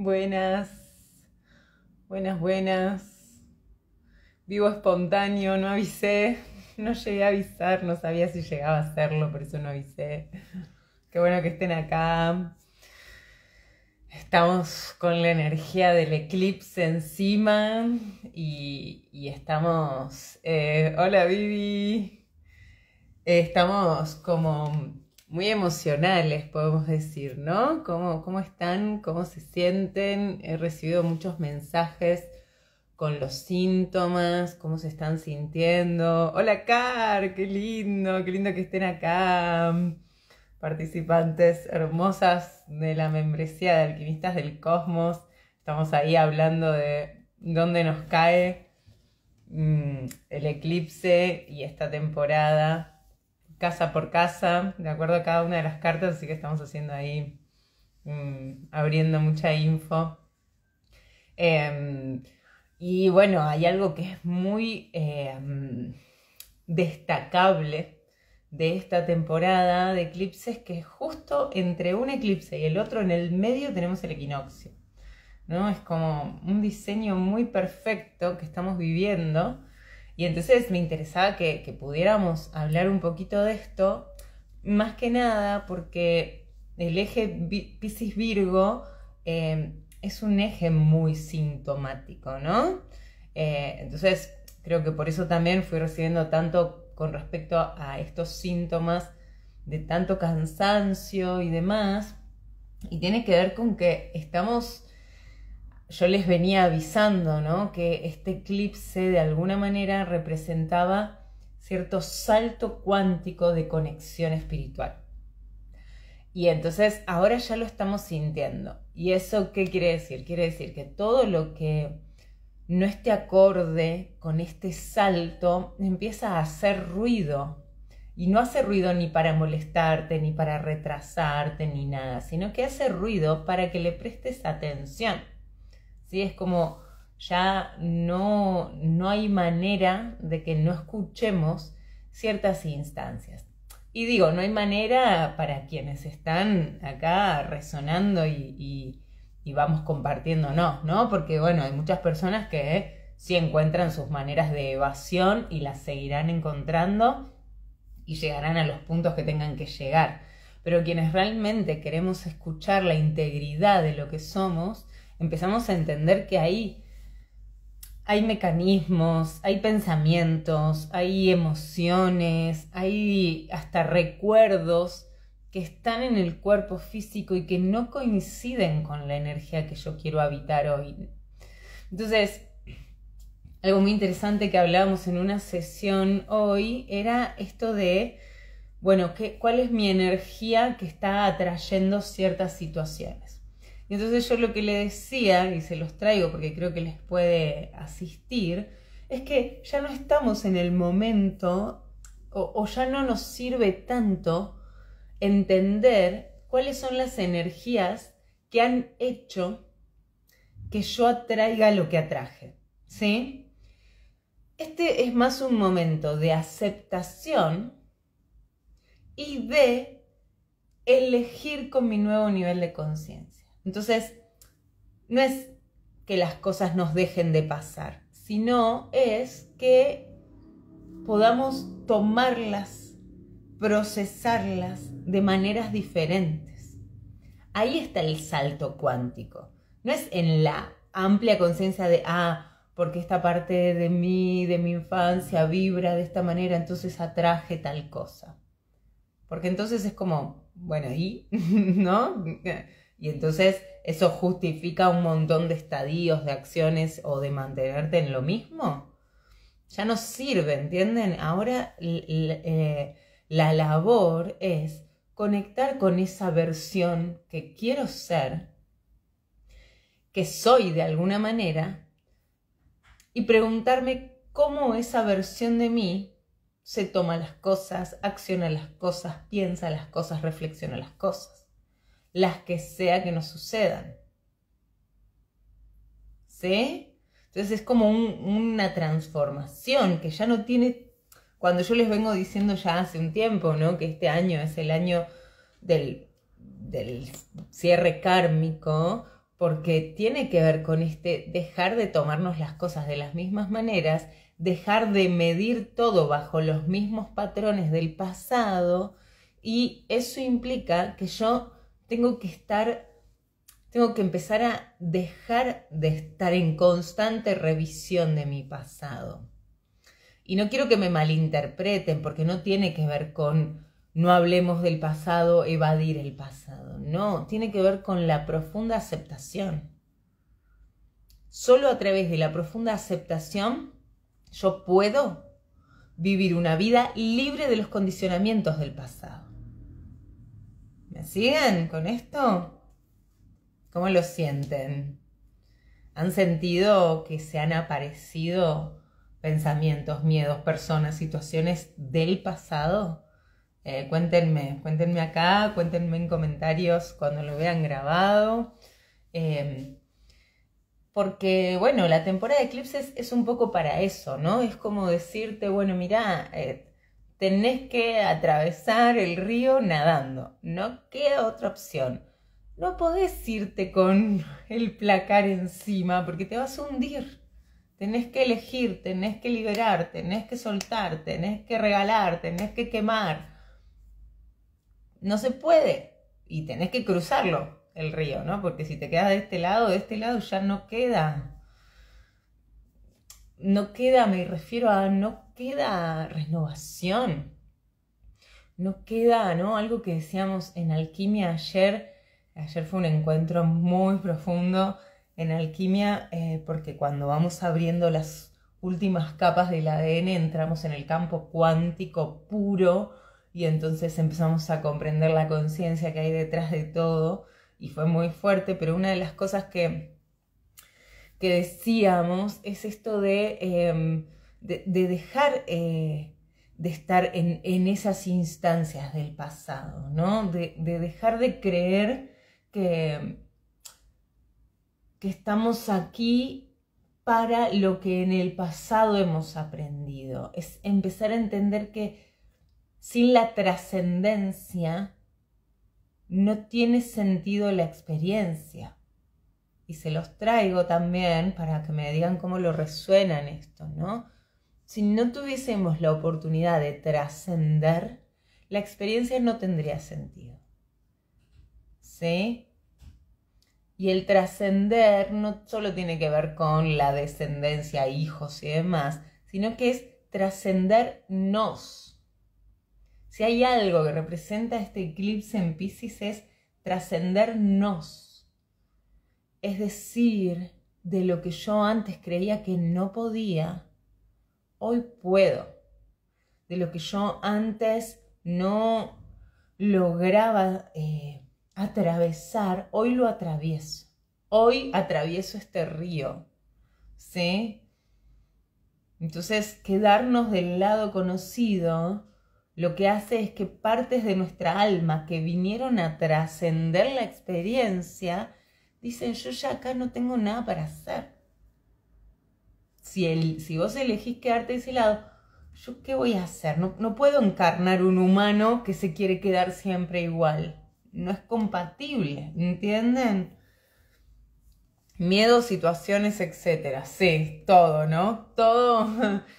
Buenas, buenas, buenas. Vivo espontáneo, no avisé, no llegué a avisar, no sabía si llegaba a hacerlo, por eso no avisé. Qué bueno que estén acá. Estamos con la energía del eclipse encima y, estamos... Eh, hola Vivi. Eh, estamos como muy emocionales, podemos decir, ¿no? ¿Cómo, ¿Cómo, están? ¿Cómo se sienten? He recibido muchos mensajes con los síntomas, cómo se están sintiendo. Hola, Car, qué lindo, qué lindo que estén acá. Participantes hermosas de la membresía de Alquimistas del Cosmos. Estamos ahí hablando de dónde nos cae mm, el eclipse y esta temporada casa por casa, de acuerdo a cada una de las cartas, así que estamos haciendo ahí, mm, abriendo mucha info. Em, y bueno, hay algo que es muy em, destacable de esta temporada de eclipses, que justo entre un eclipse y el otro, en el medio tenemos el equinoccio. ¿no? Es como un diseño muy perfecto que estamos viviendo y entonces me interesaba que, pudiéramos hablar un poquito de esto, más que nada porque el eje Piscis Virgo eh, es un eje muy sintomático, ¿no? Eh, entonces creo que por eso también fui recibiendo tanto con respecto a estos síntomas de tanto cansancio y demás. Y tiene que ver con que estamos yo les venía avisando, Que este eclipse de alguna manera representaba cierto salto cuántico de conexión espiritual. Y entonces ahora ya lo estamos sintiendo. ¿Y eso qué quiere decir? Quiere decir que todo lo que no esté acorde con este salto empieza a hacer ruido. Y no hace ruido ni para molestarte, ni para retrasarte, ni nada, sino que hace ruido para que le prestes atención es como ya no, no hay manera de que no escuchemos ciertas instancias. Y digo, no hay manera para quienes están acá resonando y, y, y vamos compartiéndonos, ¿no? Porque bueno, hay muchas personas que sí encuentran sus maneras de evasión y las seguirán encontrando y llegarán a los puntos que tengan que llegar. Pero quienes realmente queremos escuchar la integridad de lo que somos, empezamos a entender que ahí hay mecanismos, hay pensamientos, hay emociones, hay hasta recuerdos que están en el cuerpo físico y que no coinciden con la energía que yo quiero habitar hoy. Entonces, algo muy interesante que hablábamos en una sesión hoy era esto de, bueno, ¿qué, ¿cuál es mi energía que está atrayendo ciertas situaciones? Y entonces yo lo que le decía, y se los traigo porque creo que les puede asistir, es que ya no estamos en el momento o, ya no nos sirve tanto entender cuáles son las energías que han hecho que yo atraiga lo que atraje. ¿Sí? Este es más un momento de aceptación y de elegir con mi nuevo nivel de conciencia. Entonces, no es que las cosas nos dejen de pasar, sino es que podamos tomarlas, procesarlas de maneras diferentes. Ahí está el salto cuántico. No es en la amplia conciencia de, ah, porque esta parte de mí, de mi infancia, vibra de esta manera, entonces atraje tal cosa. Porque entonces es como, bueno, ¿y? ¿No? Y entonces eso justifica un montón de estadios, de acciones o de mantenerte en lo mismo. Ya no sirve, ¿entienden? Ahora eh, la labor es conectar con esa versión que quiero ser, que soy de alguna manera, y preguntarme cómo esa versión de mí se toma las cosas, acciona las cosas, piensa las cosas, reflexiona las cosas las que sea que nos sucedan. ¿Sí? Entonces es como una transformación que ya no tiene, cuando yo les vengo diciendo ya hace un tiempo, ¿no? Que este año es el año del, del cierre kármico, porque tiene que ver con este dejar de tomarnos las cosas de las mismas maneras, dejar de medir todo bajo los mismos patrones del pasado, y eso implica que yo tengo que estar, tengo que empezar a dejar de estar en constante revisión de mi pasado. Y no quiero que me malinterpreten porque no tiene que ver con no hablemos del pasado, evadir el pasado. No, tiene que ver con la profunda aceptación. Solo a través de la profunda aceptación yo puedo vivir una vida libre de los condicionamientos del pasado siguen con esto? ¿Cómo lo sienten? ¿Han sentido que se han aparecido pensamientos, miedos, personas, situaciones del pasado? Eh, cuéntenme, cuéntenme acá, cuéntenme en comentarios cuando lo vean grabado. Em, porque, bueno, la temporada de eclipses es un poco para eso, ¿no? Es como decirte, bueno, mira, eh, tenés que atravesar el río nadando. No queda otra opción. No podés irte con el placar encima porque te vas a hundir. Tenés que elegir, tenés que liberarte, tenés que soltar, tenés que regalarte, tenés que quemar. No se puede. Y tenés que cruzarlo, el río, ¿no? Porque si te quedas de este lado, de este lado ya no queda. No queda, me refiero a no queda renovación, no queda, ¿no? Algo que decíamos en alquimia ayer, ayer fue un encuentro muy profundo en alquimia, eh, porque cuando vamos abriendo las últimas capas del ADN entramos en el campo cuántico puro y entonces empezamos a comprender la conciencia que hay detrás de todo y fue muy fuerte, pero una de las cosas que, que decíamos es esto de... Em, de, dejar eh, de estar en, esas instancias del pasado, ¿no? De, de dejar de creer que, que estamos aquí para lo que en el pasado hemos aprendido. Es empezar a entender que sin la trascendencia no tiene sentido la experiencia. Y se los traigo también para que me digan cómo lo resuenan esto, ¿no? Si no tuviésemos la oportunidad de trascender, la experiencia no tendría sentido. ¿Sí? Y el trascender no solo tiene que ver con la descendencia, hijos y demás, sino que es trascendernos. Si hay algo que representa este eclipse en Pisces es trascendernos. Es decir, de lo que yo antes creía que no podía, hoy puedo, de lo que yo antes no lograba eh, atravesar, hoy lo atravieso. Hoy atravieso este río, ¿sí? Entonces, quedarnos del lado conocido lo que hace es que partes de nuestra alma que vinieron a trascender la experiencia dicen, yo ya acá no tengo nada para hacer si, el, si vos elegís quedarte de ese lado, ¿yo qué voy a hacer? No, no puedo encarnar un humano que se quiere quedar siempre igual. No es compatible, ¿entienden? Miedo, situaciones, etcétera. Sí, todo, ¿no? Todo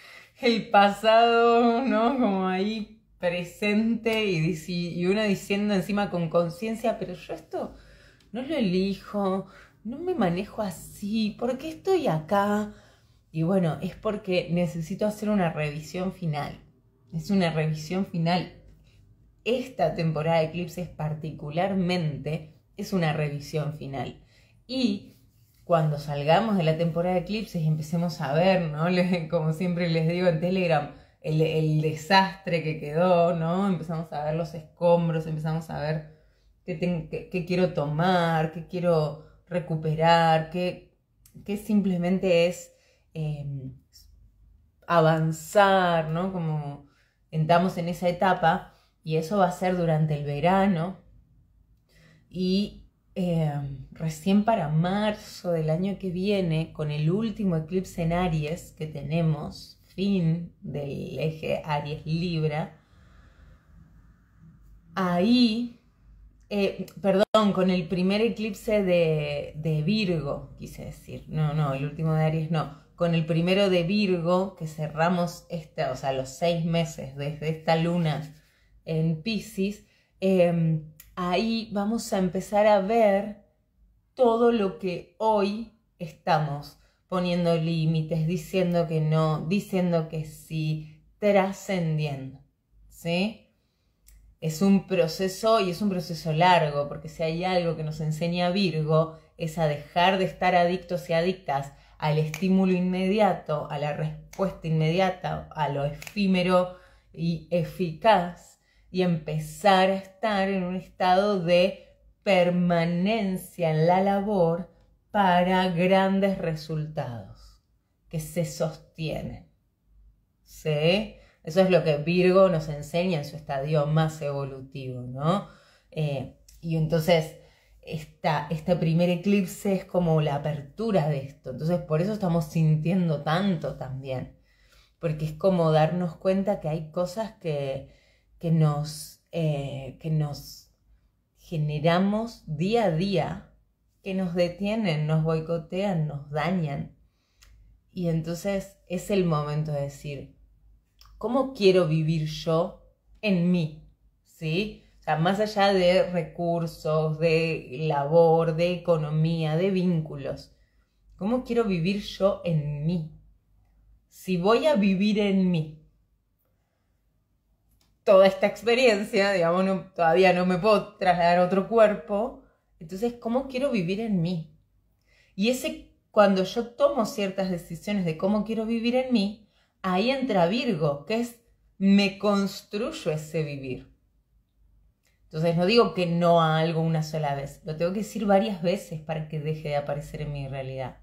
el pasado, ¿no? Como ahí presente y, y uno diciendo encima con conciencia, pero yo esto no lo elijo, no me manejo así, ¿por qué estoy acá? Y bueno, es porque necesito hacer una revisión final. Es una revisión final. Esta temporada de eclipses particularmente es una revisión final. Y cuando salgamos de la temporada de eclipses y empecemos a ver, ¿no? Como siempre les digo en Telegram, el, desastre que quedó, ¿no? Empezamos a ver los escombros, empezamos a ver qué, qué quiero tomar, qué quiero recuperar, qué, qué simplemente es Em, avanzar, ¿no? Como entramos en esa etapa y eso va a ser durante el verano y em, recién para marzo del año que viene, con el último eclipse en Aries que tenemos, fin del eje Aries Libra, ahí, eh, perdón, con el primer eclipse de, de Virgo, quise decir, no, no, el último de Aries no, con el primero de Virgo, que cerramos este, o los seis meses desde esta luna en Pisces, em, ahí vamos a empezar a ver todo lo que hoy estamos poniendo límites, diciendo que no, diciendo que sí, trascendiendo. ¿Sí? Es un proceso y es un proceso largo, porque si hay algo que nos enseña Virgo es a dejar de estar adictos y adictas al estímulo inmediato, a la respuesta inmediata, a lo efímero y eficaz y empezar a estar en un estado de permanencia en la labor para grandes resultados que se sostienen. ¿Sí? Eso es lo que Virgo nos enseña en su estadio más evolutivo, ¿no? Eh, y entonces esta, este primer eclipse es como la apertura de esto. Entonces por eso estamos sintiendo tanto también. Porque es como darnos cuenta que hay cosas que, que nos, eh, que nos generamos día a día, que nos detienen, nos boicotean, nos dañan. Y entonces es el momento de decir, ¿cómo quiero vivir yo en mí? ¿Sí? más allá de recursos, de labor, de economía, de vínculos. ¿Cómo quiero vivir yo en mí? Si voy a vivir en mí, toda esta experiencia, digamos, todavía no me puedo trasladar a otro cuerpo, entonces, ¿cómo quiero vivir en mí? Y ese, cuando yo tomo ciertas decisiones de cómo quiero vivir en mí, ahí entra Virgo, que es, me construyo ese vivir. Entonces no digo que no a algo una sola vez, lo tengo que decir varias veces para que deje de aparecer en mi realidad.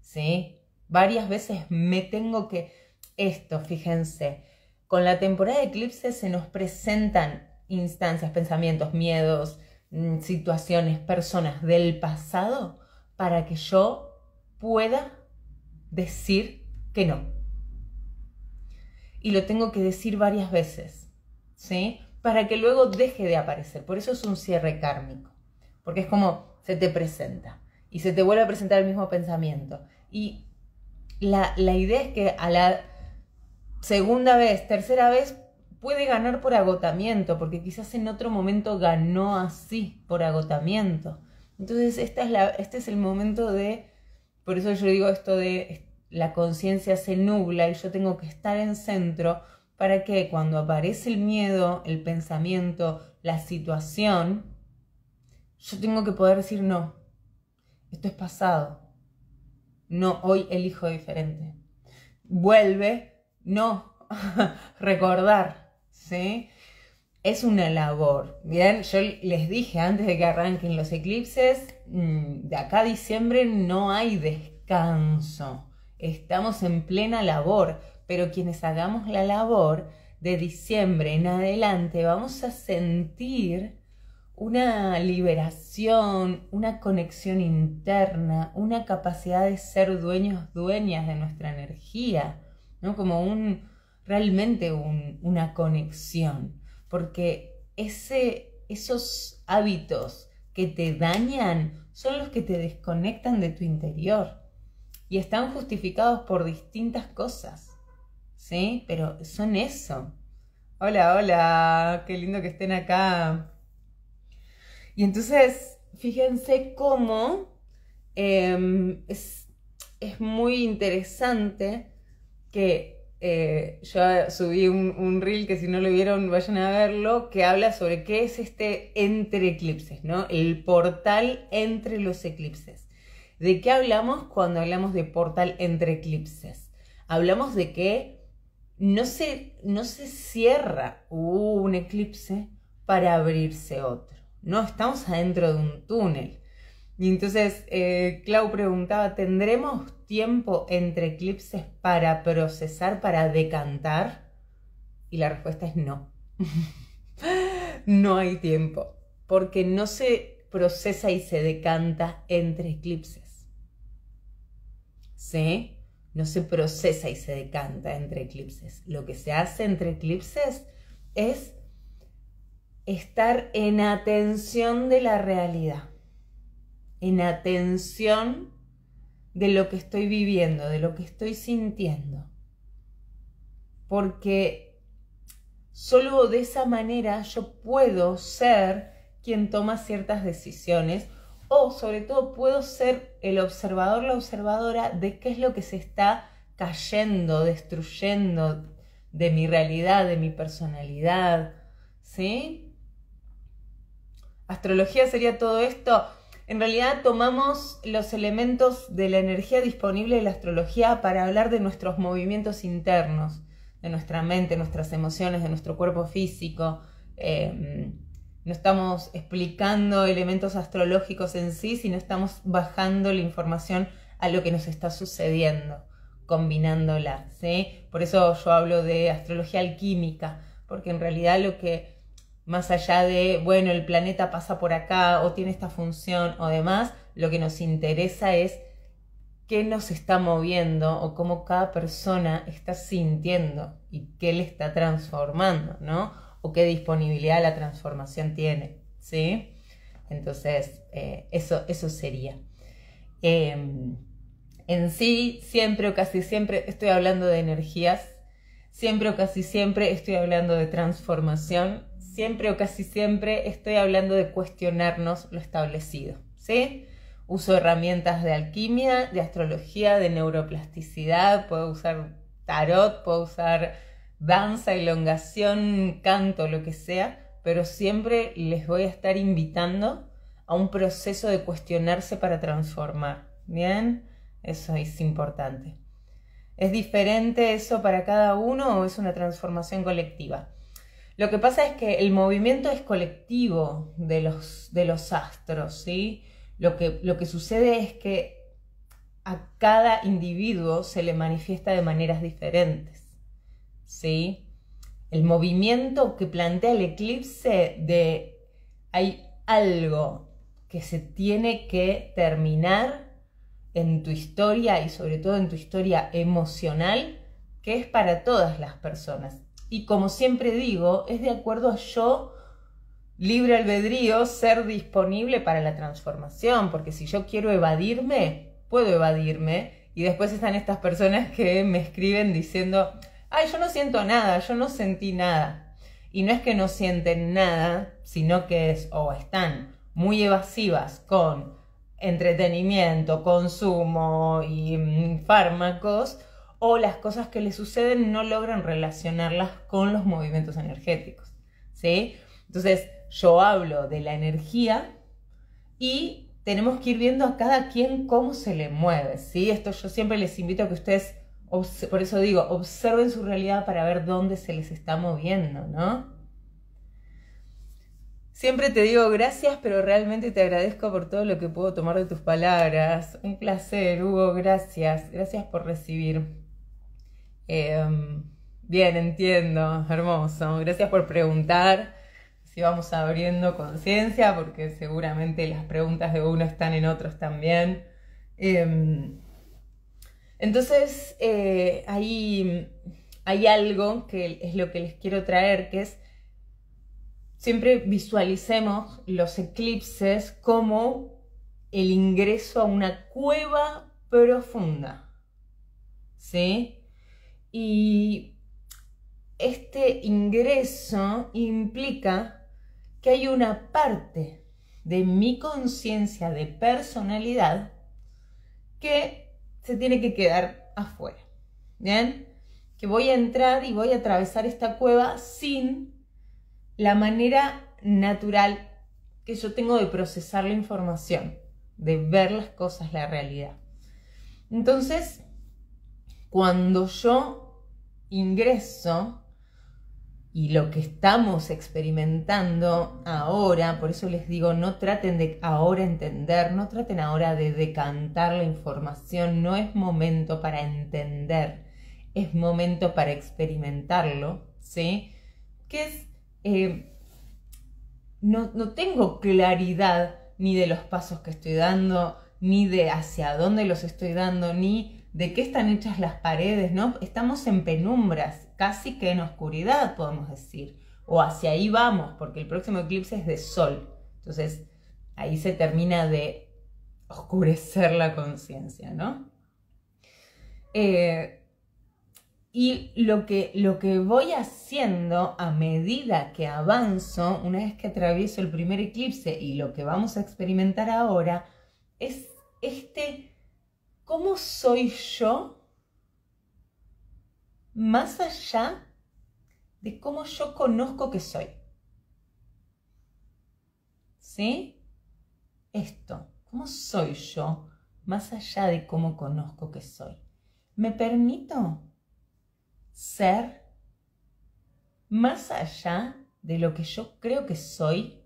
¿Sí? Varias veces me tengo que... Esto, fíjense, con la temporada de eclipses se nos presentan instancias, pensamientos, miedos, mm, situaciones, personas del pasado para que yo pueda decir que no. Y lo tengo que decir varias veces, ¿sí? para que luego deje de aparecer. Por eso es un cierre kármico, porque es como se te presenta y se te vuelve a presentar el mismo pensamiento. Y la, idea es que a la segunda vez, tercera vez, puede ganar por agotamiento, porque quizás en otro momento ganó así, por agotamiento. Entonces, la, este es el momento de, por eso yo digo esto de la conciencia se nubla y yo tengo que estar en centro para que cuando aparece el miedo, el pensamiento, la situación, yo tengo que poder decir no. Esto es pasado. No, hoy elijo diferente. Vuelve, no, recordar, ¿sí? Es una labor. Bien, yo les dije antes de que arranquen los eclipses, mm, de acá a diciembre no hay descanso. Estamos en plena labor pero quienes hagamos la labor de diciembre en adelante vamos a sentir una liberación, una conexión interna, una capacidad de ser dueños, dueñas de nuestra energía, ¿no? Como un, realmente una conexión, porque ese, esos hábitos que te dañan son los que te desconectan de tu interior y están justificados por distintas cosas. ¿sí? Pero son eso. Hola, hola, qué lindo que estén acá. Y entonces, fíjense cómo em, es, muy interesante que eh, yo subí un, un, reel que si no lo vieron vayan a verlo, que habla sobre qué es este entre eclipses, ¿no? El portal entre los eclipses. ¿De qué hablamos cuando hablamos de portal entre eclipses? Hablamos de que no se, no se cierra uh, un eclipse para abrirse otro. No, estamos adentro de un túnel. Y entonces eh, Clau preguntaba, ¿tendremos tiempo entre eclipses para procesar, para decantar? Y la respuesta es no. no hay tiempo, porque no se procesa y se decanta entre eclipses. ¿Sí? no se procesa y se decanta entre eclipses. Lo que se hace entre eclipses es estar en atención de la realidad, en atención de lo que estoy viviendo, de lo que estoy sintiendo. Porque solo de esa manera yo puedo ser quien toma ciertas decisiones o sobre todo puedo ser el observador, la observadora de qué es lo que se está cayendo, destruyendo de mi realidad, de mi personalidad, ¿sí? Astrología sería todo esto. En realidad tomamos los elementos de la energía disponible de la astrología para hablar de nuestros movimientos internos, de nuestra mente, nuestras emociones, de nuestro cuerpo físico, eh, no estamos explicando elementos astrológicos en sí, sino estamos bajando la información a lo que nos está sucediendo, combinándola. ¿sí? Por eso yo hablo de astrología alquímica, porque en realidad lo que, más allá de, bueno, el planeta pasa por acá o tiene esta función o demás, lo que nos interesa es qué nos está moviendo o cómo cada persona está sintiendo y qué le está transformando, ¿no? o qué disponibilidad la transformación tiene, ¿sí? Entonces, eh, eso, eso sería. Em, en sí, siempre o casi siempre estoy hablando de energías, siempre o casi siempre estoy hablando de transformación, siempre o casi siempre estoy hablando de cuestionarnos lo establecido, ¿sí? Uso herramientas de alquimia, de astrología, de neuroplasticidad, puedo usar tarot, puedo usar danza, elongación, canto, lo que sea, pero siempre les voy a estar invitando a un proceso de cuestionarse para transformar. ¿Bien? Eso es importante. ¿Es diferente eso para cada uno o es una transformación colectiva? Lo que pasa es que el movimiento es colectivo de los, de los astros, ¿sí? Lo que, lo que sucede es que a cada individuo se le manifiesta de maneras diferentes. ¿sí? El movimiento que plantea el eclipse de hay algo que se tiene que terminar en tu historia y sobre todo en tu historia emocional que es para todas las personas. Y como siempre digo, es de acuerdo a yo, libre albedrío, ser disponible para la transformación, porque si yo quiero evadirme, puedo evadirme. Y después están estas personas que me escriben diciendo, ay, yo no siento nada, yo no sentí nada. Y no es que no sienten nada, sino que es o están muy evasivas con entretenimiento, consumo y mm, fármacos, o las cosas que les suceden no logran relacionarlas con los movimientos energéticos. ¿sí? Entonces, yo hablo de la energía y tenemos que ir viendo a cada quien cómo se le mueve. ¿sí? Esto yo siempre les invito a que ustedes por eso digo, observen su realidad para ver dónde se les está moviendo, ¿no? Siempre te digo gracias, pero realmente te agradezco por todo lo que puedo tomar de tus palabras. Un placer, Hugo, gracias. Gracias por recibir. Em, bien, entiendo, hermoso. Gracias por preguntar. Si vamos abriendo conciencia, porque seguramente las preguntas de uno están en otros también. Em, entonces, hay, eh, hay algo que es lo que les quiero traer, que es siempre visualicemos los eclipses como el ingreso a una cueva profunda. ¿Sí? Y este ingreso implica que hay una parte de mi conciencia de personalidad que se tiene que quedar afuera. ¿Bien? Que voy a entrar y voy a atravesar esta cueva sin la manera natural que yo tengo de procesar la información, de ver las cosas, la realidad. Entonces, cuando yo ingreso y lo que estamos experimentando ahora, por eso les digo, no traten de ahora entender, no traten ahora de decantar la información, no es momento para entender, es momento para experimentarlo, ¿sí? Que es, eh, no, no tengo claridad ni de los pasos que estoy dando, ni de hacia dónde los estoy dando, ni de qué están hechas las paredes, ¿no? Estamos en penumbras casi que en oscuridad, podemos decir, o hacia ahí vamos, porque el próximo eclipse es de sol. Entonces, ahí se termina de oscurecer la conciencia, ¿no? Eh, y lo que, lo que voy haciendo a medida que avanzo, una vez que atravieso el primer eclipse y lo que vamos a experimentar ahora, es este, ¿cómo soy yo más allá de cómo yo conozco que soy. ¿Sí? Esto, ¿cómo soy yo? Más allá de cómo conozco que soy. ¿Me permito ser más allá de lo que yo creo que soy?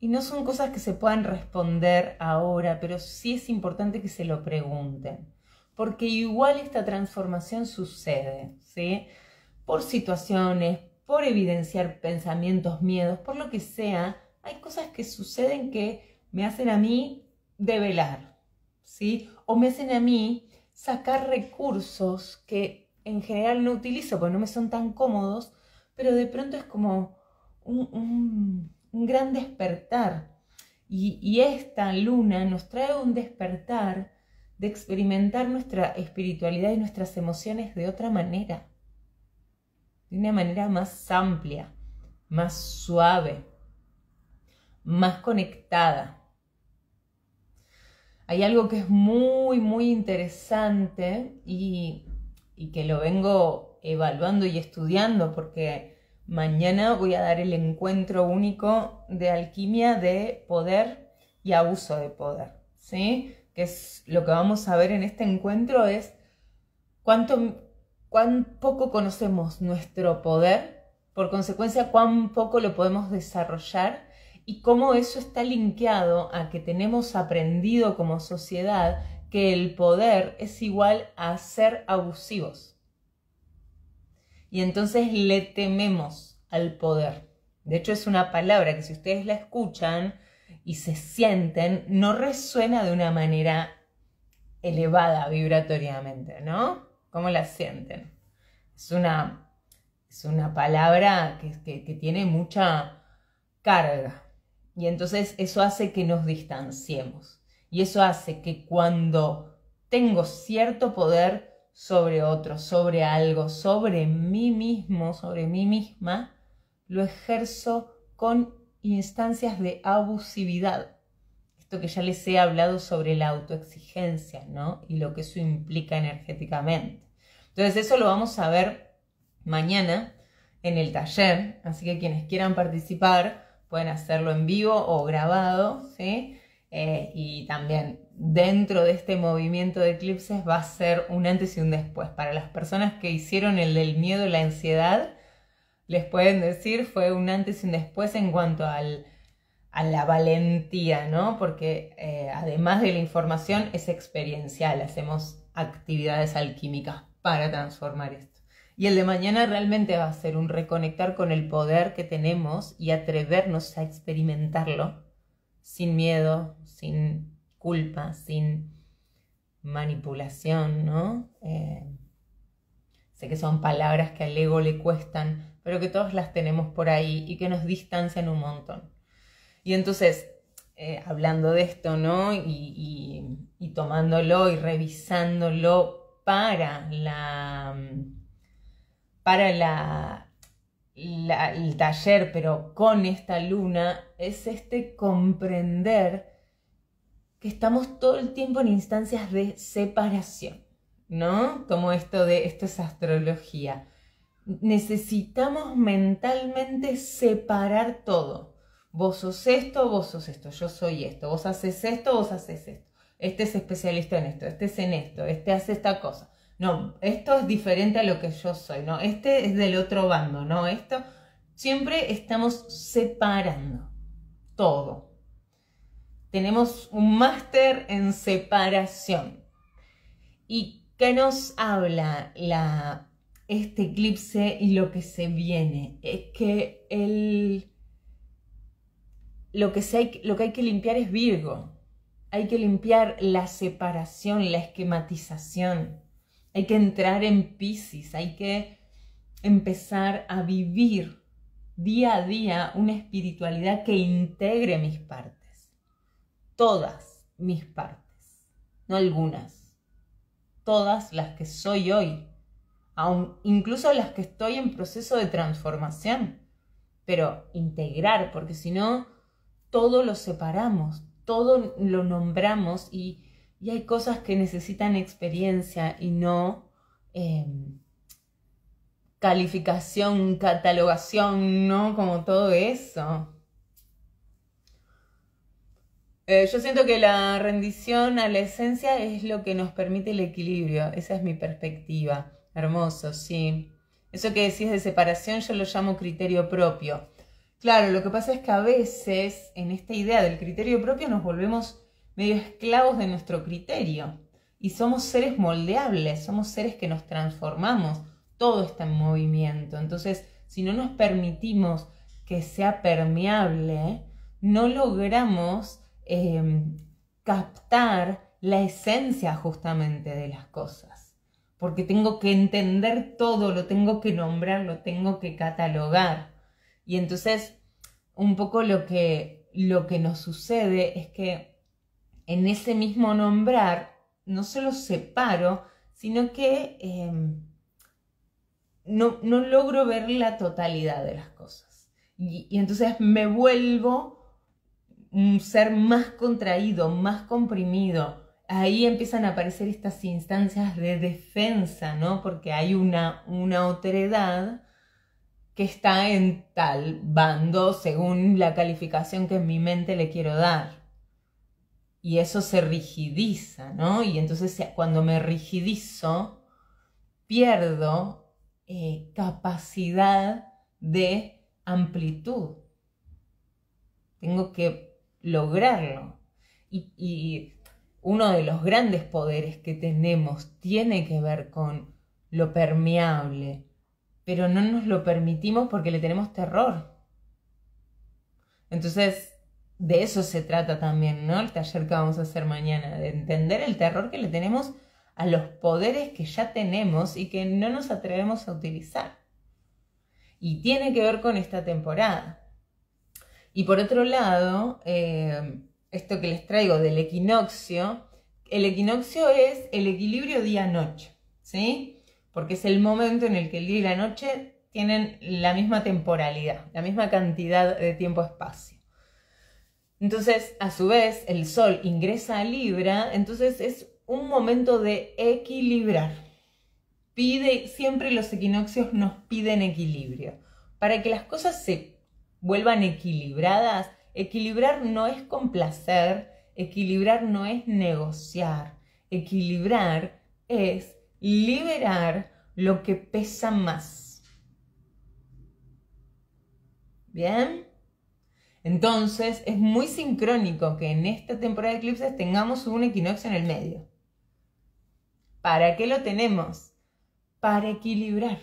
Y no son cosas que se puedan responder ahora, pero sí es importante que se lo pregunten porque igual esta transformación sucede, ¿sí? Por situaciones, por evidenciar pensamientos, miedos, por lo que sea, hay cosas que suceden que me hacen a mí develar, ¿sí? O me hacen a mí sacar recursos que en general no utilizo porque no me son tan cómodos, pero de pronto es como un, gran despertar. y esta luna nos trae un despertar de experimentar nuestra espiritualidad y nuestras emociones de otra manera, de una manera más amplia, más suave, más conectada. Hay algo que es muy, muy interesante y, y que lo vengo evaluando y estudiando porque mañana voy a dar el encuentro único de alquimia de poder y abuso de poder. ¿sí? es lo que vamos a ver en este encuentro, es cuán poco conocemos nuestro poder, por consecuencia cuán poco lo podemos desarrollar y cómo eso está linkeado a que tenemos aprendido como sociedad que el poder es igual a ser abusivos. Y entonces le tememos al poder. De hecho es una palabra que si ustedes la escuchan, y se sienten, no resuena de una manera elevada vibratoriamente, ¿no? ¿Cómo la sienten? Es una, es una palabra que, que tiene mucha carga. Y entonces eso hace que nos distanciemos. Y eso hace que cuando tengo cierto poder sobre otro, sobre algo, sobre mí mismo, sobre mí misma, lo ejerzo con instancias de abusividad. Esto que ya les he hablado sobre la autoexigencia, ¿no? Y lo que eso implica energéticamente. Entonces eso lo vamos a ver mañana en el taller, así que quienes quieran participar pueden hacerlo en vivo o grabado, ¿sí? Eh, y también dentro de este movimiento de eclipses va a ser un antes y un después. Para las personas que hicieron el del miedo, y la ansiedad, les pueden decir fue un antes y un después en cuanto al, a la valentía, ¿no? Porque eh, además de la información es experiencial, hacemos actividades alquímicas para transformar esto. Y el de mañana realmente va a ser un reconectar con el poder que tenemos y atrevernos a experimentarlo sin miedo, sin culpa, sin manipulación, ¿no? Eh, sé que son palabras que al ego le cuestan, pero que todas las tenemos por ahí y que nos distancian un montón. Y entonces, eh, hablando de esto, ¿no? Y, tomándolo y revisándolo para la. para la, el taller, pero con esta luna, es este comprender que estamos todo el tiempo en instancias de separación, ¿no? Como esto de esto es astrología necesitamos mentalmente separar todo. Vos sos esto, vos sos esto, yo soy esto, vos haces esto, vos haces esto. Este es especialista en esto, este es en esto, este hace esta cosa. No, esto es diferente a lo que yo soy, no, este es del otro bando, no, esto. Siempre estamos separando todo. Tenemos un máster en separación. ¿Y qué nos habla la este eclipse y lo que se viene. Es que el, lo, que lo que hay que limpiar es Virgo. Hay que limpiar la separación, la esquematización. Hay que entrar en Pisces, hay que empezar a vivir día a día una espiritualidad que integre mis partes. Todas mis partes, no algunas. Todas las que soy hoy incluso las que estoy en proceso de transformación. Pero integrar, porque si no, todo lo separamos, todo lo nombramos y, hay cosas que necesitan experiencia y no em, calificación, catalogación, ¿no? Como todo eso. Eh, yo siento que la rendición a la esencia es lo que nos permite el equilibrio, esa es mi perspectiva. Hermoso, sí. Eso que decís de separación yo lo llamo criterio propio. Claro, lo que pasa es que a veces en esta idea del criterio propio nos volvemos medio esclavos de nuestro criterio y somos seres moldeables, somos seres que nos transformamos, todo está en movimiento. Entonces, si no nos permitimos que sea permeable, no logramos eh, captar la esencia justamente de las cosas porque tengo que entender todo, lo tengo que nombrar, lo tengo que catalogar. Y entonces, un poco lo que, lo que nos sucede es que en ese mismo nombrar, no solo separo, sino que em, no, no, logro ver la totalidad de las cosas. Y, y entonces me vuelvo un ser más contraído, más comprimido, ahí empiezan a aparecer estas instancias de defensa, ¿no? Porque hay una, una edad que está en tal bando según la calificación que en mi mente le quiero dar. Y eso se rigidiza, ¿no? Y entonces cuando me rigidizo, pierdo eh, capacidad de amplitud. Tengo que lograrlo. y uno de los grandes poderes que tenemos tiene que ver con lo permeable, pero no nos lo permitimos porque le tenemos terror. Entonces, de eso se trata también, ¿no? El taller que vamos a hacer mañana, de entender el terror que le tenemos a los poderes que ya tenemos y que no nos atrevemos a utilizar. Y tiene que ver con esta temporada. Y por otro lado, eh, esto que les traigo del equinoccio, el equinoccio es el equilibrio día-noche, ¿sí? Porque es el momento en el que el día y la noche tienen la misma temporalidad, la misma cantidad de tiempo-espacio. Entonces, a su vez, el Sol ingresa a Libra, entonces es un momento de equilibrar. Pide, siempre los equinoccios nos piden equilibrio. Para que las cosas se vuelvan equilibradas, Equilibrar no es complacer, equilibrar no es negociar, equilibrar es liberar lo que pesa más. ¿Bien? Entonces es muy sincrónico que en esta temporada de eclipses tengamos un equinoccio en el medio. ¿Para qué lo tenemos? Para equilibrar.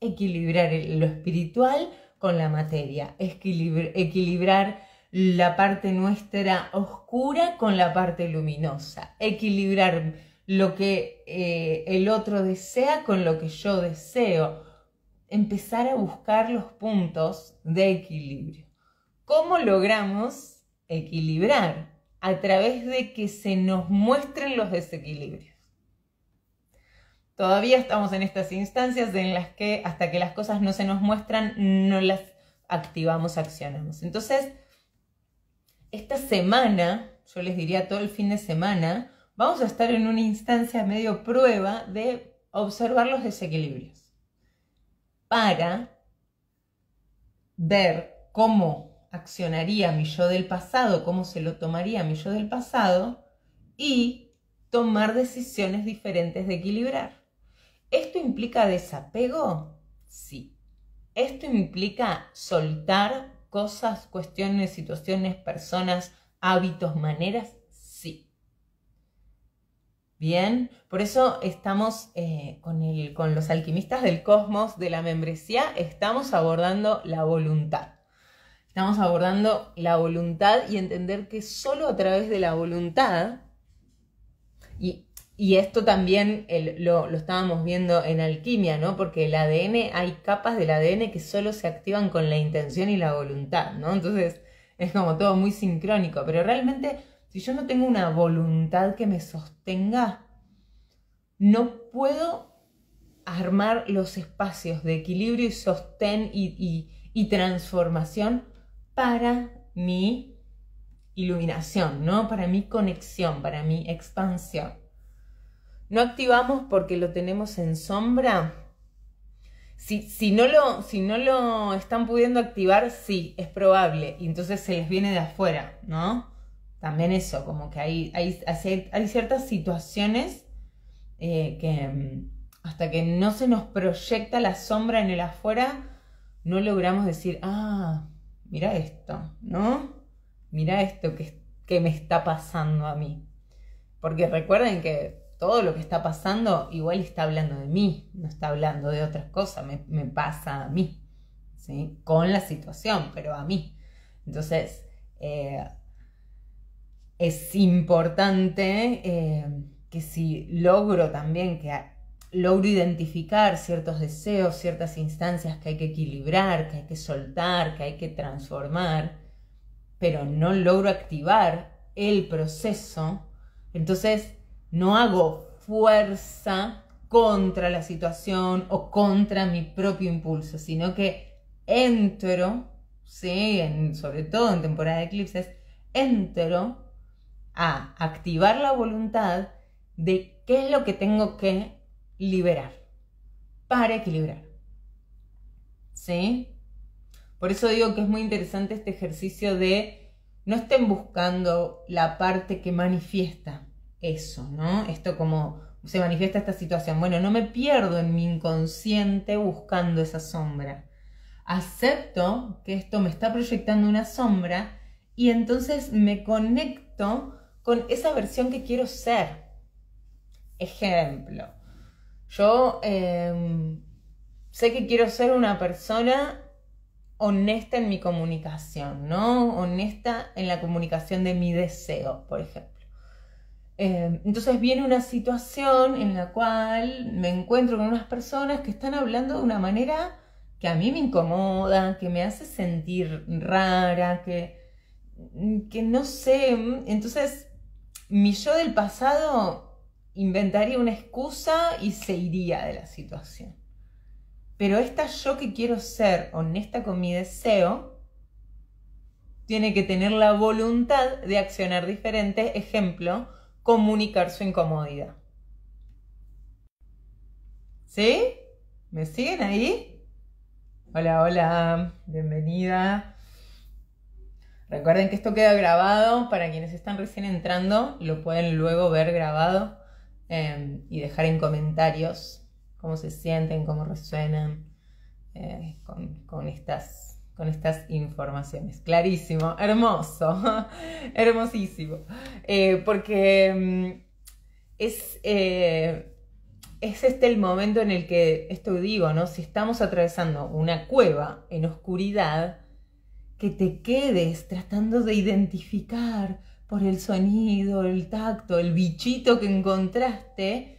Equilibrar lo espiritual con la materia, equilibrar la parte nuestra oscura con la parte luminosa, equilibrar lo que eh, el otro desea con lo que yo deseo, empezar a buscar los puntos de equilibrio. ¿Cómo logramos equilibrar? A través de que se nos muestren los desequilibrios. Todavía estamos en estas instancias en las que hasta que las cosas no se nos muestran, no las activamos, accionamos. Entonces, esta semana, yo les diría todo el fin de semana, vamos a estar en una instancia medio prueba de observar los desequilibrios para ver cómo accionaría mi yo del pasado, cómo se lo tomaría mi yo del pasado y tomar decisiones diferentes de equilibrar. ¿Esto implica desapego? Sí. ¿Esto implica soltar cosas, cuestiones, situaciones, personas, hábitos, maneras? Sí. Bien, por eso estamos eh, con, el, con los alquimistas del cosmos, de la membresía, estamos abordando la voluntad. Estamos abordando la voluntad y entender que solo a través de la voluntad y y esto también lo, estábamos viendo en alquimia, ¿no? Porque el ADN, hay capas del ADN que solo se activan con la intención y la voluntad, ¿no? Entonces es como todo muy sincrónico, pero realmente si yo no tengo una voluntad que me sostenga, no puedo armar los espacios de equilibrio y sostén y, y transformación para mi iluminación, ¿no? Para mi conexión, para mi expansión no activamos porque lo tenemos en sombra. Si, si, no lo, si no lo están pudiendo activar, sí, es probable. Y entonces se les viene de afuera, ¿no? También eso, como que hay, hay, ciertas situaciones eh, que mm, hasta que no se nos proyecta la sombra en el afuera, no logramos decir, ah, mira esto, ¿no? Mira esto que, que me está pasando a mí. Porque recuerden que todo lo que está pasando igual está hablando de mí, no está hablando de otras cosas, me, pasa a mí, ¿sí? Con la situación, pero a mí. Entonces, eh, es importante eh, que si logro también que logro identificar ciertos deseos, ciertas instancias que hay que equilibrar, que hay que soltar, que hay que transformar, pero no logro activar el proceso, entonces no hago fuerza contra la situación o contra mi propio impulso, sino que entro, ¿sí? sobre todo en temporada de eclipses, entro a activar la voluntad de qué es lo que tengo que liberar para equilibrar. ¿Sí? Por eso digo que es muy interesante este ejercicio de no estén buscando la parte que manifiesta, eso, ¿no? Esto como se manifiesta esta situación. Bueno, no me pierdo en mi inconsciente buscando esa sombra. Acepto que esto me está proyectando una sombra y entonces me conecto con esa versión que quiero ser. Ejemplo, yo em, sé que quiero ser una persona honesta en mi comunicación, ¿no? Honesta en la comunicación de mi deseo, por ejemplo. Em, entonces viene una situación en la cual me encuentro con unas personas que están hablando de una manera que a mí me incomoda, que me hace sentir rara, que, que no sé. Entonces, mi yo del pasado inventaría una excusa y se iría de la situación. Pero esta yo que quiero ser honesta con mi deseo, tiene que tener la voluntad de accionar diferente. Ejemplo, comunicar su incomodidad. ¿Sí? ¿Me siguen ahí? Hola, hola, bienvenida. Recuerden que esto queda grabado para quienes están recién entrando, lo pueden luego ver grabado em, y dejar en comentarios cómo se sienten, cómo resuenan eh, con estas con estas informaciones. Clarísimo, hermoso, hermosísimo. Eh, porque mm, es, eh, es este el momento en el que, esto digo, ¿no? Si estamos atravesando una cueva en oscuridad, que te quedes tratando de identificar por el sonido, el tacto, el bichito que encontraste,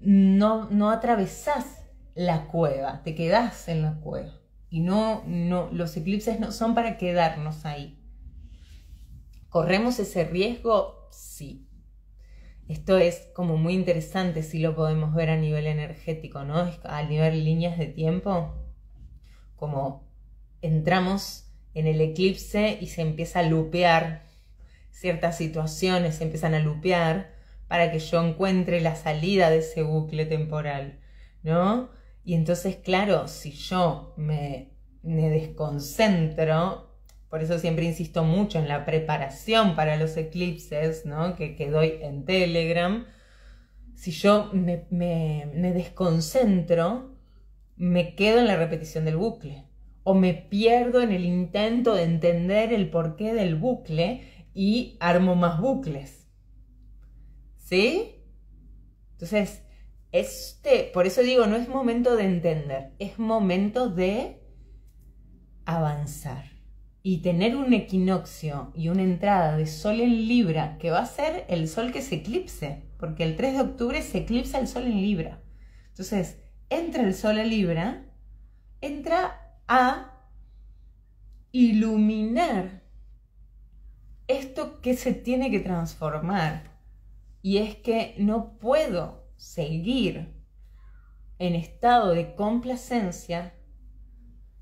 no, no atravesás la cueva, te quedás en la cueva. Y no, no, los eclipses no son para quedarnos ahí. ¿Corremos ese riesgo? Sí. Esto es como muy interesante si lo podemos ver a nivel energético, ¿no? A nivel líneas de tiempo, como entramos en el eclipse y se empieza a lupear ciertas situaciones, se empiezan a lupear para que yo encuentre la salida de ese bucle temporal, ¿no? Y entonces, claro, si yo me, me desconcentro, por eso siempre insisto mucho en la preparación para los eclipses, ¿no? Que, que doy en Telegram. Si yo me, me, me, desconcentro, me quedo en la repetición del bucle. O me pierdo en el intento de entender el porqué del bucle y armo más bucles. ¿Sí? Entonces, este, por eso digo, no es momento de entender, es momento de avanzar y tener un equinoccio y una entrada de sol en Libra, que va a ser el sol que se eclipse, porque el 3 de octubre se eclipsa el sol en Libra. Entonces, entra el sol en Libra, entra a iluminar esto que se tiene que transformar. Y es que no puedo seguir en estado de complacencia,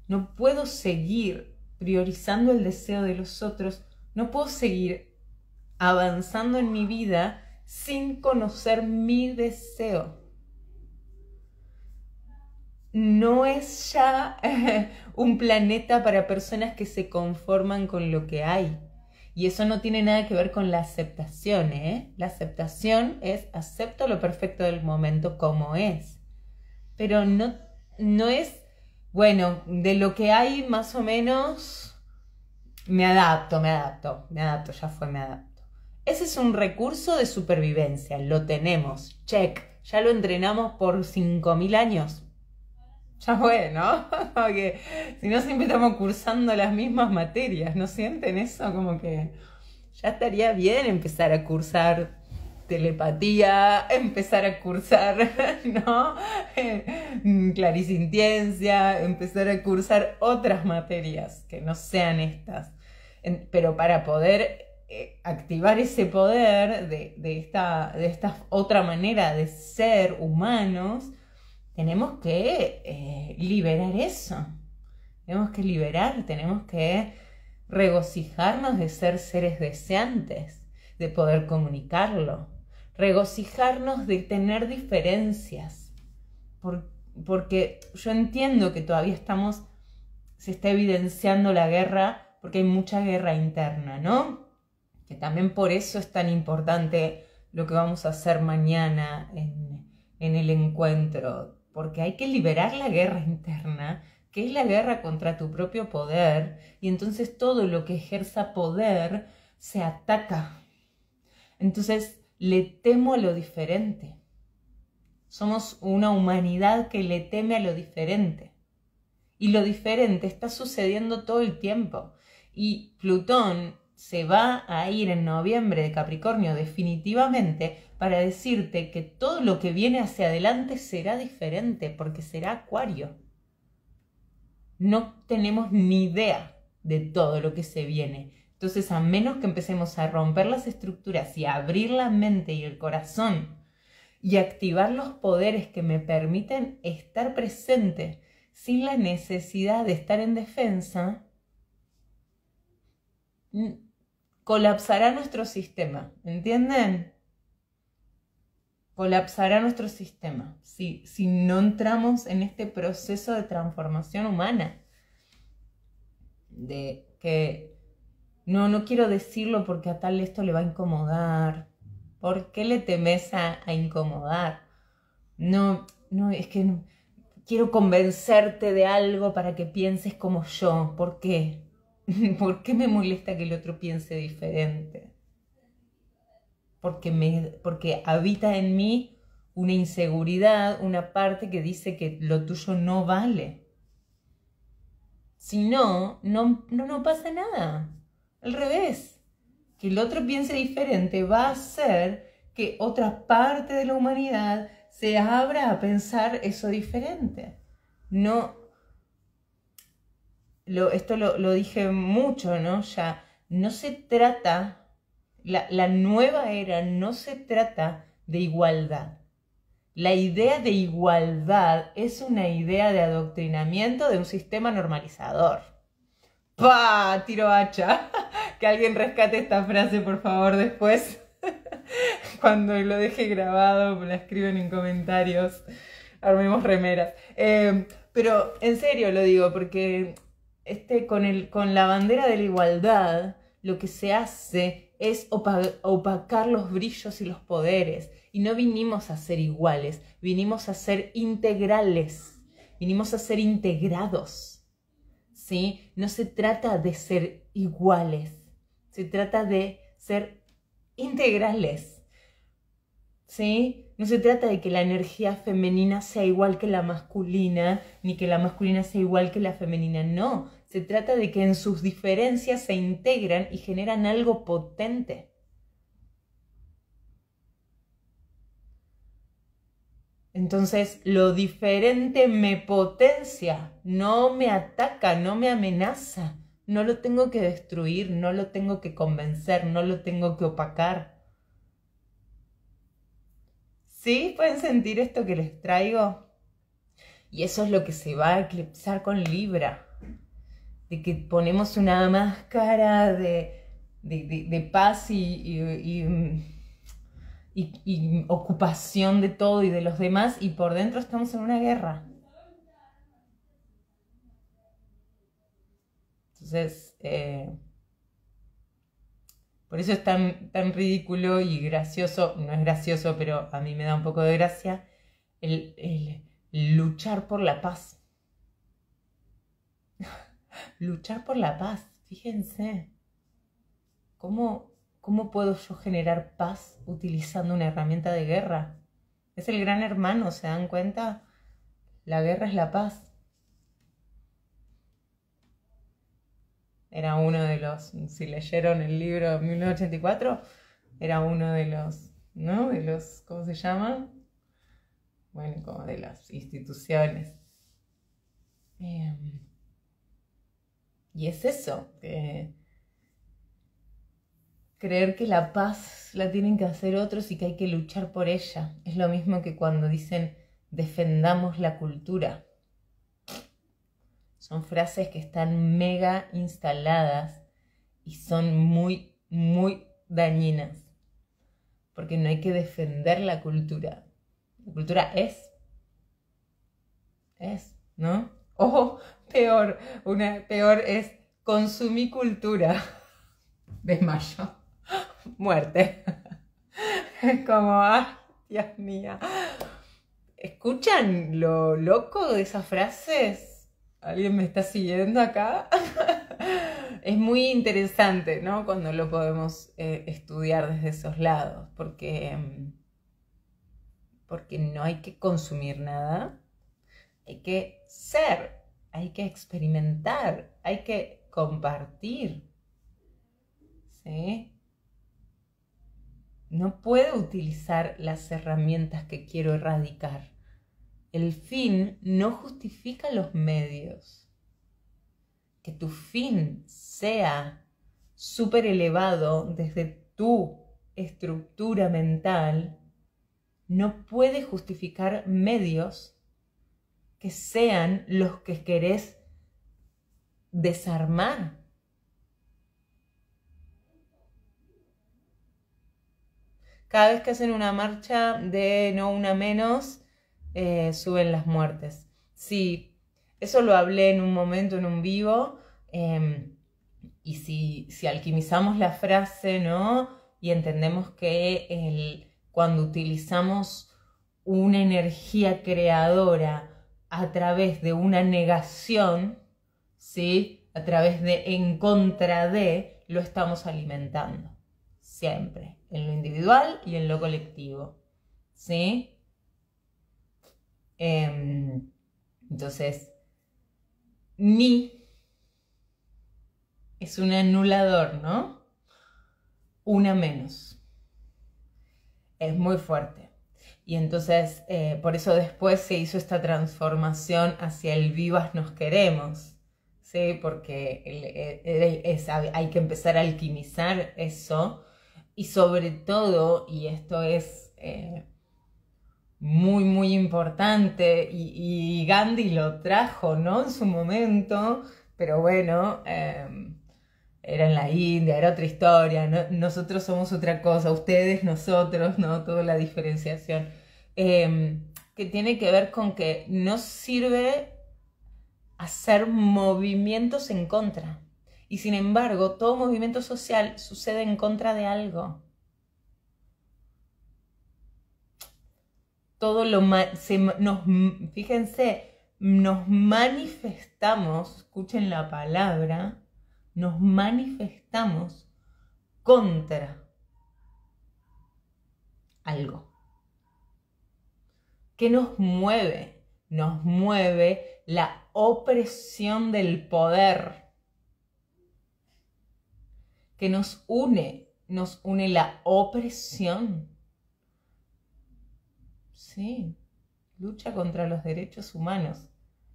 no puedo seguir priorizando el deseo de los otros, no puedo seguir avanzando en mi vida sin conocer mi deseo. No es ya un planeta para personas que se conforman con lo que hay y eso no tiene nada que ver con la aceptación, ¿eh? La aceptación es acepto lo perfecto del momento como es. Pero no, no es, bueno, de lo que hay más o menos, me adapto, me adapto, me adapto, ya fue, me adapto. Ese es un recurso de supervivencia, lo tenemos, check, ya lo entrenamos por 5.000 años, ya fue, ¿no? Porque si no siempre estamos cursando las mismas materias, ¿no sienten eso? Como que ya estaría bien empezar a cursar telepatía, empezar a cursar, ¿no? Clarisintiencia, empezar a cursar otras materias que no sean estas. Pero para poder eh, activar ese poder de, de esta otra manera de ser humanos, tenemos que eh, liberar eso. Tenemos que liberar, tenemos que regocijarnos de ser seres deseantes, de poder comunicarlo, regocijarnos de tener diferencias, porque yo entiendo que todavía estamos, se está evidenciando la guerra, porque hay mucha guerra interna, ¿no? Que también por eso es tan importante lo que vamos a hacer mañana en el encuentro, porque hay que liberar la guerra interna, que es la guerra contra tu propio poder, y entonces todo lo que ejerza poder se ataca. Entonces le temo a lo diferente. Somos una humanidad que le teme a lo diferente. Y lo diferente está sucediendo todo el tiempo. Y Plutón se va a ir en noviembre de Capricornio definitivamente para decirte que todo lo que viene hacia adelante será diferente porque será Acuario. No tenemos ni idea de todo lo que se viene. Entonces, a menos que empecemos a romper las estructuras y a abrir la mente y el corazón y activar los poderes que me permiten estar presente sin la necesidad de estar en defensa, colapsará nuestro sistema, ¿entienden? Colapsará nuestro sistema si, si no entramos en este proceso de transformación humana. De que no, no quiero decirlo porque a tal esto le va a incomodar. ¿Por qué le temes a, incomodar? No, no, es que quiero convencerte de algo para que pienses como yo. ¿Por qué? ¿Por qué me molesta que el otro piense diferente? Porque, me, porque habita en mí una inseguridad, una parte que dice que lo tuyo no vale. Si no, no, no, no pasa nada. Al revés, que el otro piense diferente va a hacer que otra parte de la humanidad se abra a pensar eso diferente. No, esto lo, lo, dije mucho, ¿no? Ya, no se trata, la, la nueva era no se trata de igualdad. La idea de igualdad es una idea de adoctrinamiento de un sistema normalizador. ¡Pah! Tiro hacha. Que alguien rescate esta frase, por favor, después. Cuando lo deje grabado, la escriben en comentarios. Armemos remeras. Eh, pero en serio lo digo, porque este, con, el, con la bandera de la igualdad, lo que se hace es opacar los brillos y los poderes. Y no vinimos a ser iguales, vinimos a ser integrales, vinimos a ser integrados. ¿sí? No se trata de ser iguales, se trata de ser integrales. ¿sí? No se trata de que la energía femenina sea igual que la masculina, ni que la masculina sea igual que la femenina, no. Se trata de que en sus diferencias se integran y generan algo potente. Entonces, lo diferente me potencia, no me ataca, no me amenaza. No lo tengo que destruir, no lo tengo que convencer, no lo tengo que opacar. ¿Sí? ¿Pueden sentir esto que les traigo? Y eso es lo que se va a eclipsar con Libra. De que ponemos una máscara de, de, paz y, y, ocupación de todo y de los demás y por dentro estamos en una guerra. Entonces, eh, por eso es tan, ridículo y gracioso, no es gracioso, pero a mí me da un poco de gracia, el, luchar por la paz. luchar por la paz, fíjense. ¿Cómo, ¿Cómo puedo yo generar paz utilizando una herramienta de guerra? Es el gran hermano, ¿se dan cuenta? La guerra es la paz. era uno de los, si leyeron el libro 1984, era uno de los, ¿no? De los, ¿cómo se llama? Bueno, como de las instituciones. Em, y es eso, creer que la paz la tienen que hacer otros y que hay que luchar por ella. Es lo mismo que cuando dicen defendamos la cultura son frases que están mega instaladas y son muy, muy dañinas. Porque no hay que defender la cultura. La cultura es. Es, ¿no? O peor, una peor es consumí cultura. Desmayo. Muerte. Es como, ah, Dios mío. ¿Escuchan lo loco de esas frases? ¿Alguien me está siguiendo acá? es muy interesante, ¿no? Cuando lo podemos eh, estudiar desde esos lados, porque, em, porque no hay que consumir nada, hay que ser, hay que experimentar, hay que compartir. ¿Sí? No puedo utilizar las herramientas que quiero erradicar el fin no justifica los medios. Que tu fin sea súper elevado desde tu estructura mental no puede justificar medios que sean los que querés desarmar. Cada vez que hacen una marcha de no una menos, eh, suben las muertes. Sí, eso lo hablé en un momento, en un vivo, em, y si, si, alquimizamos la frase, ¿no? Y entendemos que el, cuando utilizamos una energía creadora a través de una negación, ¿sí? A través de en contra de, lo estamos alimentando. Siempre. En lo individual y en lo colectivo. ¿Sí? Em, entonces, ni es un anulador, ¿no? Una menos. Es muy fuerte. Y entonces, eh, por eso después se hizo esta transformación hacia el vivas nos queremos, ¿sí? Porque hay que empezar a alquimizar eso y sobre todo, y esto es eh, muy, muy importante y, Gandhi lo trajo, ¿no? En su momento, pero bueno, em, era en la India, era otra historia, nosotros somos otra cosa, ustedes, nosotros, ¿no? Toda la diferenciación, em, que tiene que ver con que no sirve hacer movimientos en contra. Y sin embargo, todo movimiento social sucede en contra de algo. todo lo se nos fíjense, nos manifestamos, escuchen la palabra, nos manifestamos contra algo. ¿Qué nos mueve? Nos mueve la opresión del poder que nos une, nos une la opresión Sí, lucha contra los derechos humanos.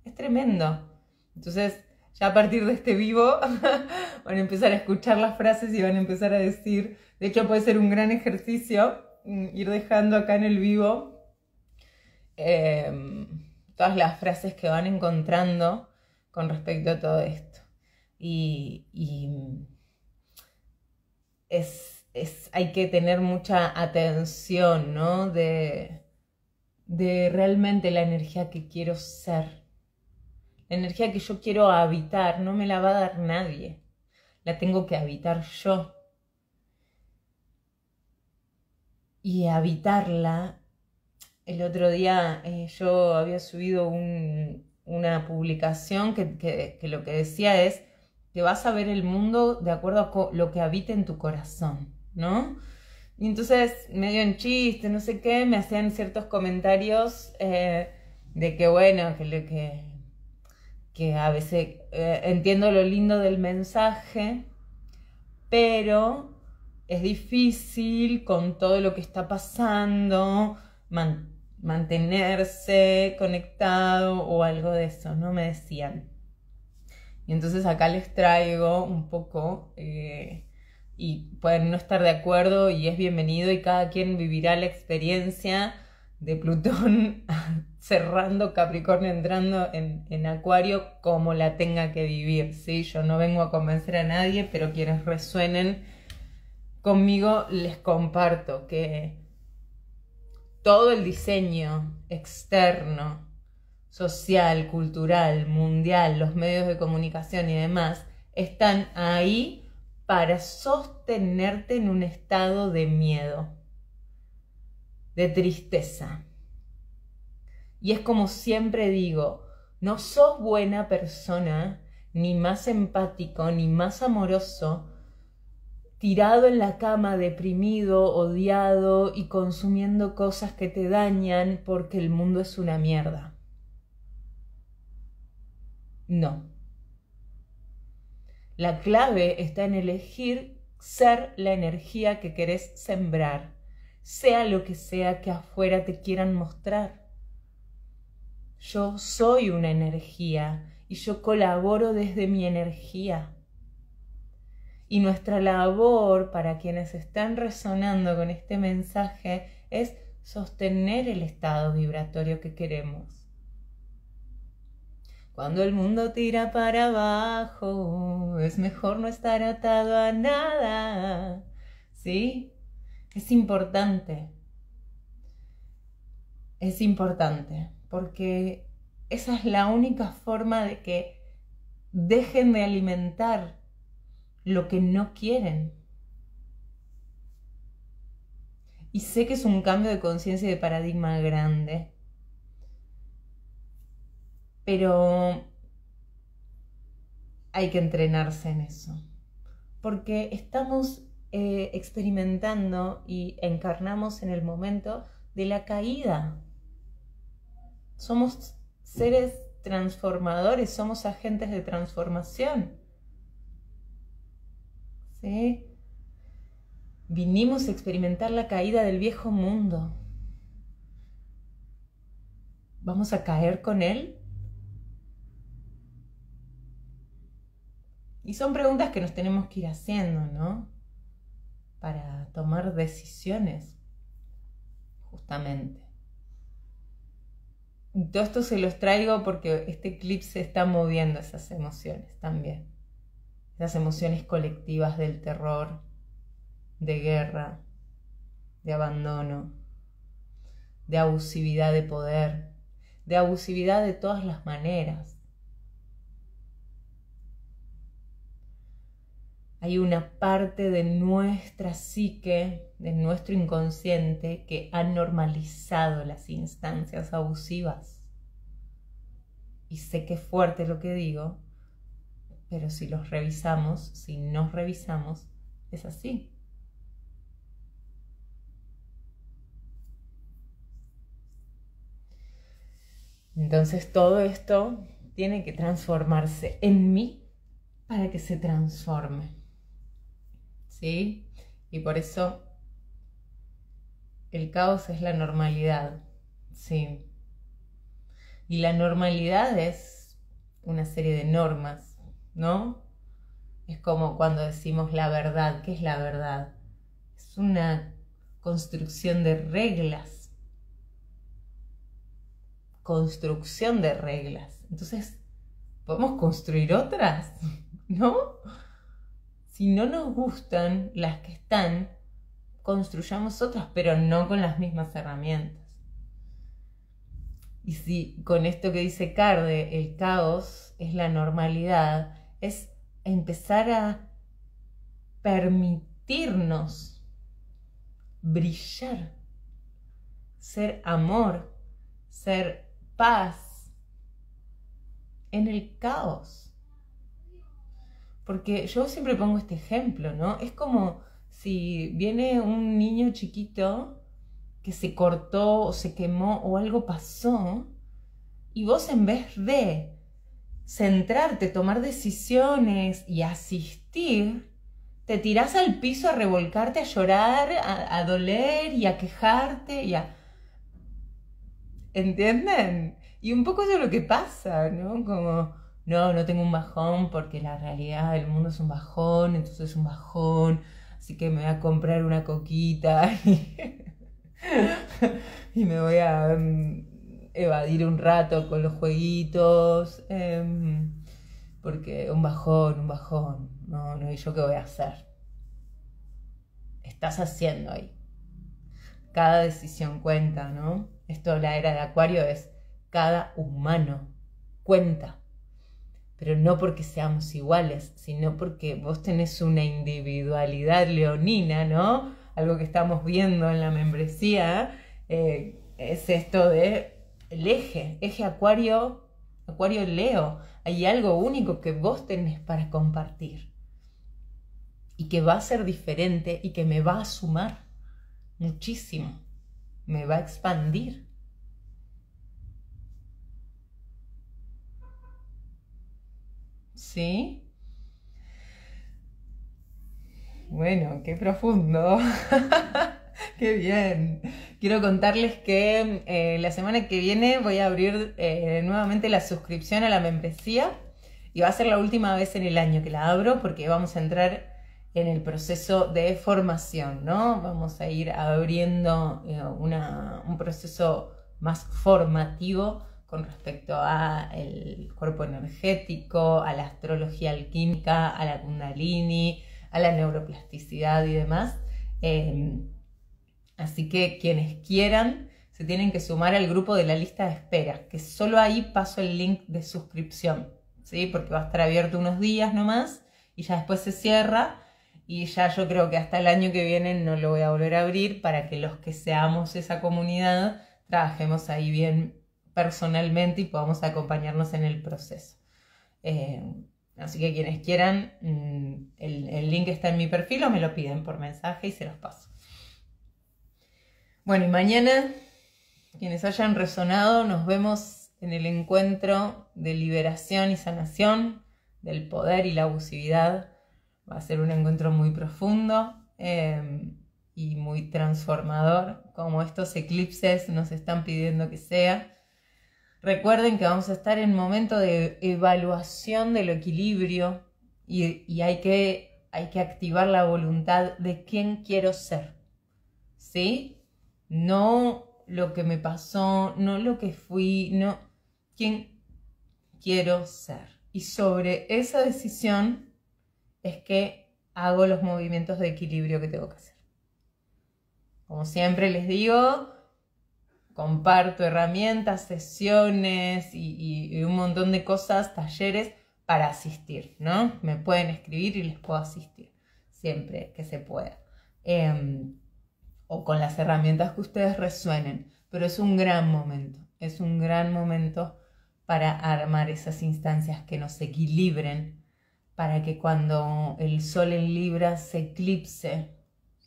Es tremendo. Entonces, ya a partir de este vivo van a empezar a escuchar las frases y van a empezar a decir, de hecho puede ser un gran ejercicio mm, ir dejando acá en el vivo em, todas las frases que van encontrando con respecto a todo esto. Y, y es, hay que tener mucha atención, ¿no? De, de realmente la energía que quiero ser. La energía que yo quiero habitar no me la va a dar nadie. La tengo que habitar yo. Y habitarla, el otro día eh, yo había subido un, una publicación que, que, lo que decía es que vas a ver el mundo de acuerdo a lo que habita en tu corazón, ¿no? Y entonces, medio en chiste, no sé qué, me hacían ciertos comentarios eh, de que, bueno, que, que, que a veces eh, entiendo lo lindo del mensaje, pero es difícil con todo lo que está pasando mantenerse conectado o algo de eso, ¿no? Me decían. Y entonces acá les traigo un poco... Eh, y pueden no estar de acuerdo y es bienvenido y cada quien vivirá la experiencia de Plutón cerrando Capricornio, entrando en, Acuario, como la tenga que vivir. ¿sí? Yo no vengo a convencer a nadie, pero quienes resuenen conmigo les comparto que todo el diseño externo, social, cultural, mundial, los medios de comunicación y demás, están ahí para sostenerte en un estado de miedo, de tristeza. Y es como siempre digo, no sos buena persona, ni más empático, ni más amoroso, tirado en la cama, deprimido, odiado y consumiendo cosas que te dañan porque el mundo es una mierda. No. La clave está en elegir ser la energía que querés sembrar, sea lo que sea que afuera te quieran mostrar. Yo soy una energía y yo colaboro desde mi energía. Y nuestra labor para quienes están resonando con este mensaje es sostener el estado vibratorio que queremos. Cuando el mundo tira para abajo, es mejor no estar atado a nada. ¿Sí? Es importante. Es importante, porque esa es la única forma de que dejen de alimentar lo que no quieren. Y sé que es un cambio de conciencia y de paradigma grande, pero hay que entrenarse en eso, porque estamos eh, experimentando y encarnamos en el momento de la caída. Somos seres transformadores, somos agentes de transformación. ¿Sí? Vinimos a experimentar la caída del viejo mundo. ¿Vamos a caer con él? Y son preguntas que nos tenemos que ir haciendo, ¿no? Para tomar decisiones, justamente. Y todo esto se los traigo porque este clip se está moviendo esas emociones también. Esas emociones colectivas del terror, de guerra, de abandono, de abusividad de poder, de abusividad de todas las maneras hay una parte de nuestra psique, de nuestro inconsciente, que ha normalizado las instancias abusivas. Y sé que es fuerte lo que digo, pero si los revisamos, si nos revisamos, es así. Entonces todo esto tiene que transformarse en mí para que se transforme. ¿sí? Y por eso el caos es la normalidad, ¿sí? Y la normalidad es una serie de normas, ¿no? Es como cuando decimos la verdad, ¿qué es la verdad? Es una construcción de reglas. Construcción de reglas. Entonces, ¿podemos construir otras? ¿No? si no nos gustan las que están, construyamos otras, pero no con las mismas herramientas. Y si con esto que dice Carde, el caos es la normalidad, es empezar a permitirnos brillar, ser amor, ser paz en el caos. Porque yo siempre pongo este ejemplo, ¿no? Es como si viene un niño chiquito que se cortó o se quemó o algo pasó y vos en vez de centrarte, tomar decisiones y asistir, te tirás al piso a revolcarte, a llorar, a, doler y a quejarte y a... ¿Entienden? Y un poco eso es lo que pasa, ¿no? Como no, no tengo un bajón porque la realidad del mundo es un bajón, entonces es un bajón, así que me voy a comprar una coquita y, me voy a mm, evadir un rato con los jueguitos, em, porque un bajón, un bajón, no, no, ¿y yo qué voy a hacer? Estás haciendo ahí. Cada decisión cuenta, ¿no? Esto la era de Acuario es cada humano cuenta pero no porque seamos iguales, sino porque vos tenés una individualidad leonina, ¿no? Algo que estamos viendo en la membresía eh, es esto de el eje, eje acuario, acuario leo. Hay algo único que vos tenés para compartir y que va a ser diferente y que me va a sumar muchísimo, me va a expandir ¿sí? Bueno, qué profundo. qué bien. Quiero contarles que eh, la semana que viene voy a abrir eh, nuevamente la suscripción a la membresía y va a ser la última vez en el año que la abro porque vamos a entrar en el proceso de formación, ¿no? Vamos a ir abriendo eh, un proceso más formativo con respecto a el cuerpo energético, a la astrología alquímica, a la kundalini, a la neuroplasticidad y demás. Em, así que quienes quieran se tienen que sumar al grupo de la lista de espera, que solo ahí paso el link de suscripción, ¿sí? porque va a estar abierto unos días nomás y ya después se cierra y ya yo creo que hasta el año que viene no lo voy a volver a abrir para que los que seamos esa comunidad trabajemos ahí bien personalmente y podamos acompañarnos en el proceso. Eh, así que quienes quieran, mm, el, link está en mi perfil o me lo piden por mensaje y se los paso. Bueno, y mañana, quienes hayan resonado, nos vemos en el encuentro de liberación y sanación del poder y la abusividad. Va a ser un encuentro muy profundo. Eh, y muy transformador, como estos eclipses nos están pidiendo que sea. Recuerden que vamos a estar en momento de evaluación del equilibrio y, hay, que, hay que activar la voluntad de quién quiero ser. ¿Sí? No lo que me pasó, no lo que fui, no quién quiero ser. Y sobre esa decisión es que hago los movimientos de equilibrio que tengo que hacer. Como siempre les digo, comparto herramientas, sesiones y, un montón de cosas, talleres para asistir, ¿no? Me pueden escribir y les puedo asistir siempre que se pueda. Em, o con las herramientas que ustedes resuenen, pero es un gran momento, es un gran momento para armar esas instancias que nos equilibren, para que cuando el sol en Libra se eclipse,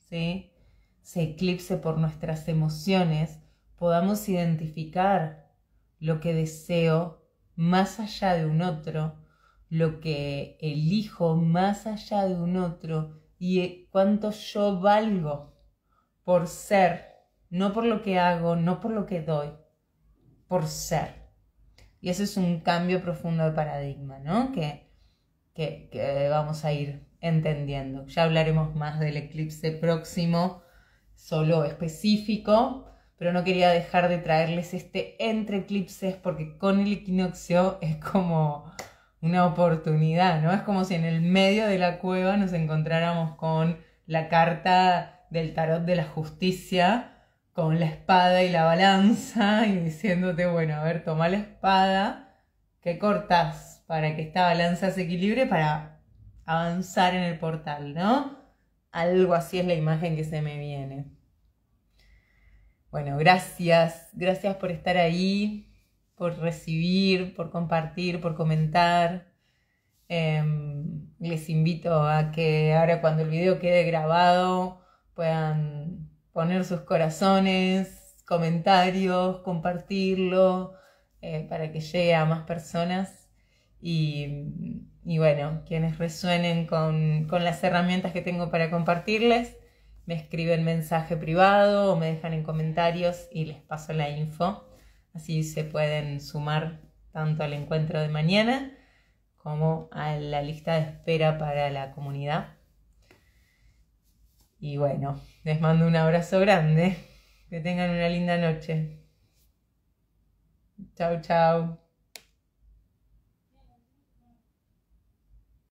¿sí? Se eclipse por nuestras emociones, podamos identificar lo que deseo más allá de un otro, lo que elijo más allá de un otro y eh, cuánto yo valgo por ser, no por lo que hago, no por lo que doy, por ser. Y ese es un cambio profundo de paradigma, ¿no? Que, que, que vamos a ir entendiendo. Ya hablaremos más del eclipse próximo, solo específico, pero no quería dejar de traerles este entre eclipses porque con el equinoccio es como una oportunidad, ¿no? Es como si en el medio de la cueva nos encontráramos con la carta del tarot de la justicia, con la espada y la balanza y diciéndote, bueno, a ver, toma la espada, que cortas para que esta balanza se equilibre para avanzar en el portal, ¿no? Algo así es la imagen que se me viene. Bueno, gracias, gracias por estar ahí, por recibir, por compartir, por comentar. Em, les invito a que ahora cuando el video quede grabado puedan poner sus corazones, comentarios, compartirlo eh, para que llegue a más personas. Y, bueno, quienes resuenen con, con las herramientas que tengo para compartirles, me escriben mensaje privado o me dejan en comentarios y les paso la info. Así se pueden sumar tanto al encuentro de mañana como a la lista de espera para la comunidad. Y bueno, les mando un abrazo grande. Que tengan una linda noche. Chau, chao.